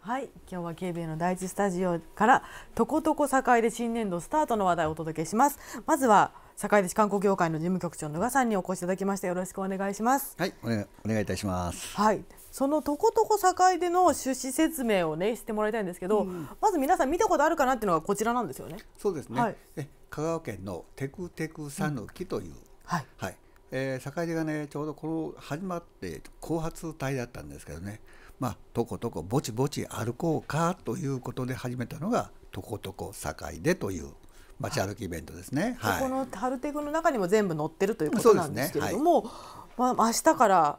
はい今日は KBA の第一スタジオからとことこ堺で新年度スタートの話題をお届けしますまずは堺市観光協会の事務局長の宇賀さんにお越しいただきましてよろしくお願いしますはいお,、ね、お願いいたしますはいそのとことこ堺での趣旨説明をねしてもらいたいんですけど、うん、まず皆さん見たことあるかなっていうのがこちらなんですよねそうですね、はい、香川県のテクテクサヌキという、うん、はい、はいえー、堺市がねちょうどこの始まって後発隊だったんですけどねまあ、とことこぼちぼち歩こうかということで始めたのが「とことこ堺で」という街歩きイベントですね。はい、この春テクの中にも全部載ってるということなんですけれども、ねはい、まあ明日から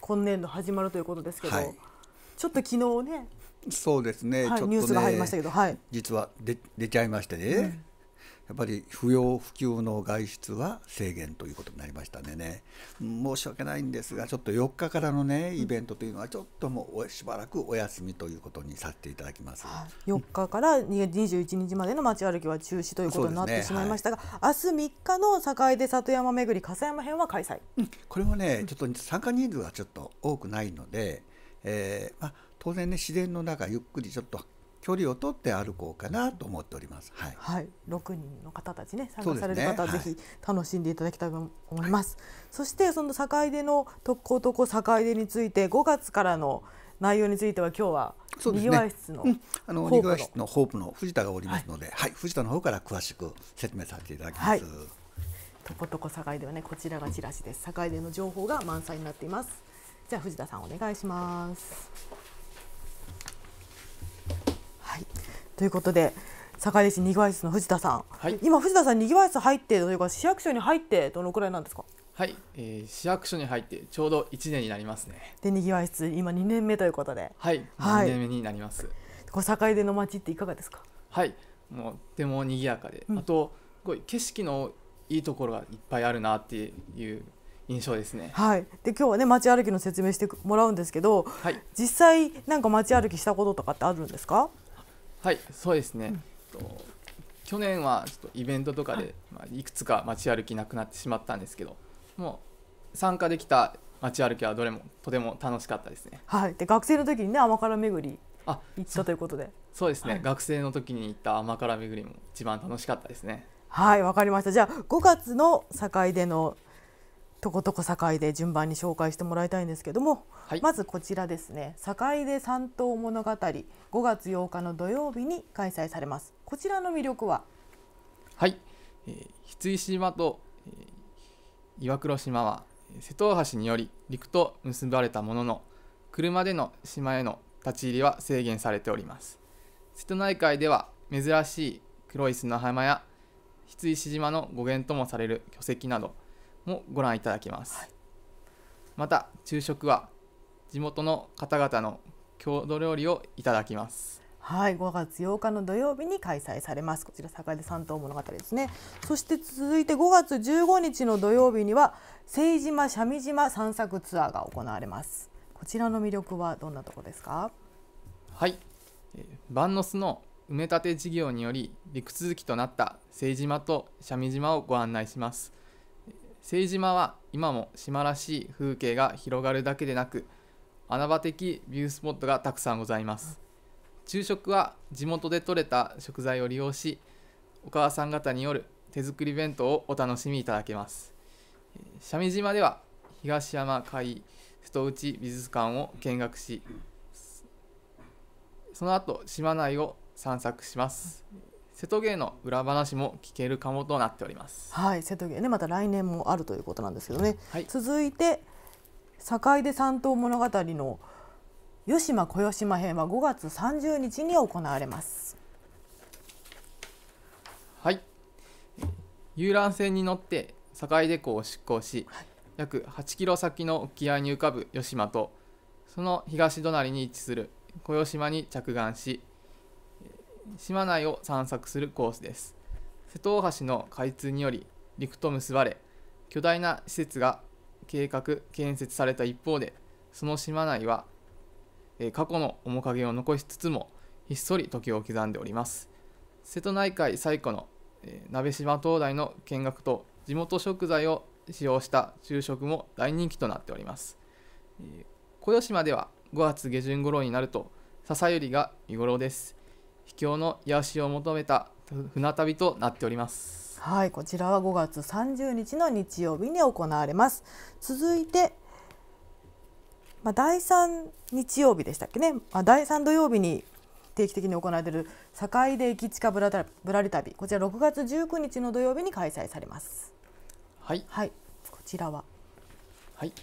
今年度始まるということですけど、はい、ちょっと昨日ねそうですね、はい、ねニュースが入りましたけど、はい、実は出出ちゃいましてね、うんやっぱり不要不急の外出は制限ということになりましたんでね申し訳ないんですがちょっと4日からのねイベントというのはちょっともうしばらくお休みということにさせていただきます、は4日から21日までの街歩きは中止ということになってしまいましたが、ねはい、明日3日の境で里山巡り笠山編は開催、これもねちょっと参加人数がちょっと多くないので、えーまあ、当然ね自然の中ゆっくりちょっと距離を取って歩こうかなと思っております。はい。はい、6人の方たちね、参加される方、ね、ぜひ楽しんでいただきたいと思います。はい、そしてその境出の特攻特攻境出について5月からの内容については今日はそうですね。室の、うん、あのにぎ室のホープの藤田がおりますので、はい、はい、藤田の方から詳しく説明させていただきます。とことこ境ではねこちらがチラシです境での情報が満載になっていますじゃあ藤田さんお願いしますということで堺市にぎわい室の藤田さん、はい、今藤田さんにぎわい室入ってというか市役所に入ってどのくらいなんですかはい、えー、市役所に入ってちょうど1年になりますねでにぎわい室今2年目ということではい、はい、2年目になりますこう堺での街っていかがですかはいもうでもにぎやかで、うん、あとすごい景色のいいところがいっぱいあるなっていう印象ですね。はい。で今日はね街歩きの説明してもらうんですけど、はい、実際なんか街歩きしたこととかってあるんですか？はいそうですね、うん、去年はちょっとイベントとかで、まあ、いくつか街歩きなくなってしまったんですけどもう参加できた街歩きはどれもとても楽しかったですね。はい、で学生の時にね甘辛巡り行ったということでそうですね、はい、学生の時に行った甘辛巡りも一番楽しかったですね。はいわかりましたじゃあ5月の境でのとことこ堺で順番に紹介してもらいたいんですけども、はい、まずこちらですね堺で三島物語5月8日の土曜日に開催されますこちらの魅力ははい、えー、島と、えー、岩黒島は瀬戸大橋により陸と結ばれたものの車での島への立ち入りは制限されております瀬戸内海では珍しい黒い砂浜や羊島の語源ともされる巨石などもご覧いただけます、はい、また昼食は地元の方々の郷土料理をいただきますはい5月8日の土曜日に開催されますこちら坂出三島物語ですねそして続いて5月15日の土曜日には聖島三味島散策ツアーが行われますこちらの魅力はどんなとこですかはい万能巣の埋め立て事業により陸続きとなった聖島と三味島をご案内します静島は今も島らしい風景が広がるだけでなく穴場的ビュースポットがたくさんございます昼食は地元で採れた食材を利用しお母さん方による手作り弁当をお楽しみいただけます三味島では東山海瀬戸内美術館を見学しその後島内を散策します瀬戸芸の裏話も聞けるかもとなっておりますはい瀬戸芸ねまた来年もあるということなんですけどね、はい、続いて坂出三島物語の湯島小島編は5月30日に行われますはい遊覧船に乗って坂出港を出港し、はい、約8キロ先の沖合に浮かぶ吉島とその東隣に位置する小島に着岸し島内を散策するコースです瀬戸大橋の開通により陸と結ばれ巨大な施設が計画建設された一方でその島内は、え過去の面影を残しつつもひっそり時を刻んでおります瀬戸内海最古の、え鍋島灯台の見学と地元食材を使用した昼食も大人気となっております、え小与島では5月下旬頃になると笹百合が見頃です秘境の癒しを求めた船旅となっておりますはいこちらは5月30日の日曜日に行われます続いてまあ、第三日曜日でしたっけね、まあ、第三土曜日に定期的に行われている堺で駅近ぶらたぶらり旅こちら6月19日の土曜日に開催されますはい、はい、こちらははい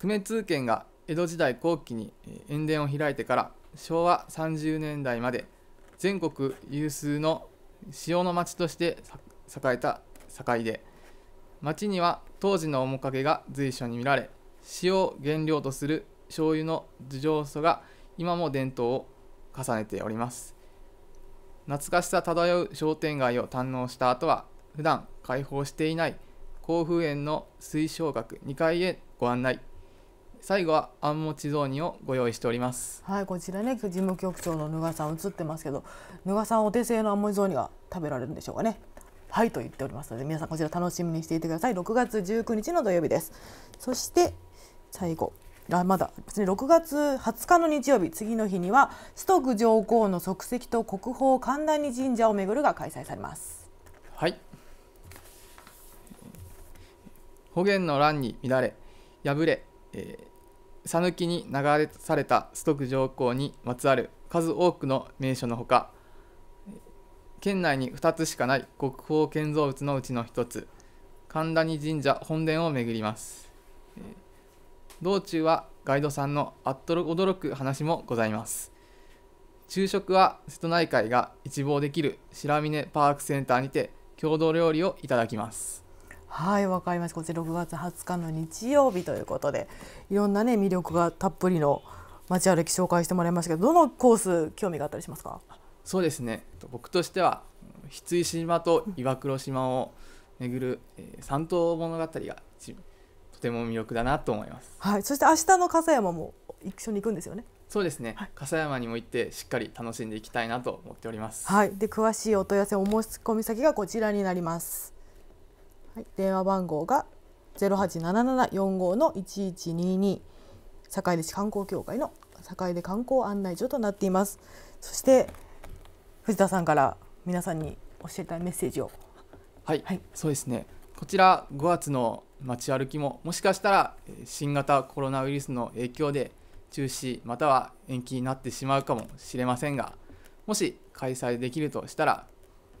久米通券が江戸時代後期に塩田を開いてから昭和30年代まで全国有数の塩の町として栄えた境で町には当時の面影が随所に見られ塩を原料とする醤油の樹上素が今も伝統を重ねております懐かしさ漂う商店街を堪能した後は普段開放していない甲府園の水晶学2階へご案内最後はあんもち雑煮をご用意しておりますはいこちらね事務局長のぬさん映ってますけどぬさんお手製のあんもち雑煮が食べられるんでしょうかねはいと言っておりますので皆さんこちら楽しみにしていてください6月19日の土曜日ですそして最後あまだ別に6月20日の日曜日次の日には須徳上皇の足跡と国宝神谷神社を巡るが開催されますはい保元の乱に乱れ敗れ、えー讃岐に流れされた須徳上皇にまつわる数多くの名所のほか県内に2つしかない国宝建造物のうちの1つ神谷神社本殿を巡ります道中はガイドさんのあっと驚く話もございます昼食は瀬戸内海が一望できる白峰パークセンターにて郷土料理をいただきますはいわかりましたこちら6月20日の日曜日ということでいろんなね魅力がたっぷりの街歩き紹介してもらいましたけどどのコース興味があったりしますかそうですね僕としては翡翠島と岩黒島を巡る、えー、三島物語がとても魅力だなと思います、はい、そして明日の笠山も一緒に行くんですよねそうですね、はい、笠山にも行ってしっかり楽しんでいきたいなと思っておりますはいで詳しいお問い合わせお申し込み先がこちらになりますはい、電話番号が087745の1122坂出市観光協会の坂出観光案内所となっていますそして藤田さんから皆さんに教えたいメッセージをはい、はい、そうですねこちら5月の街歩きももしかしたら新型コロナウイルスの影響で中止または延期になってしまうかもしれませんがもし開催できるとしたら、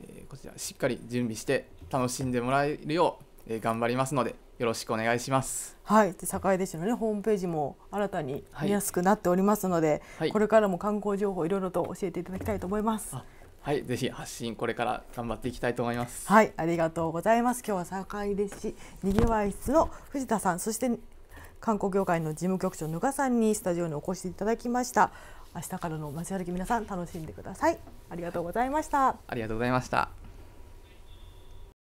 えー、こちらしっかり準備して楽しんでもらえるよう、えー、頑張りますのでよろしくお願いします。はい、で坂出市のねホームページも新たに見やすくなっておりますので、はい、これからも観光情報いろいろと教えていただきたいと思います。はい、ぜひ発信これから頑張っていきたいと思います。はい、ありがとうございます。今日は坂出市にぎわい室の藤田さん、そして観光業界の事務局長ぬかさんにスタジオにお越しいただきました。明日からの街歩き皆さん楽しんでください。ありがとうございました。ありがとうございました。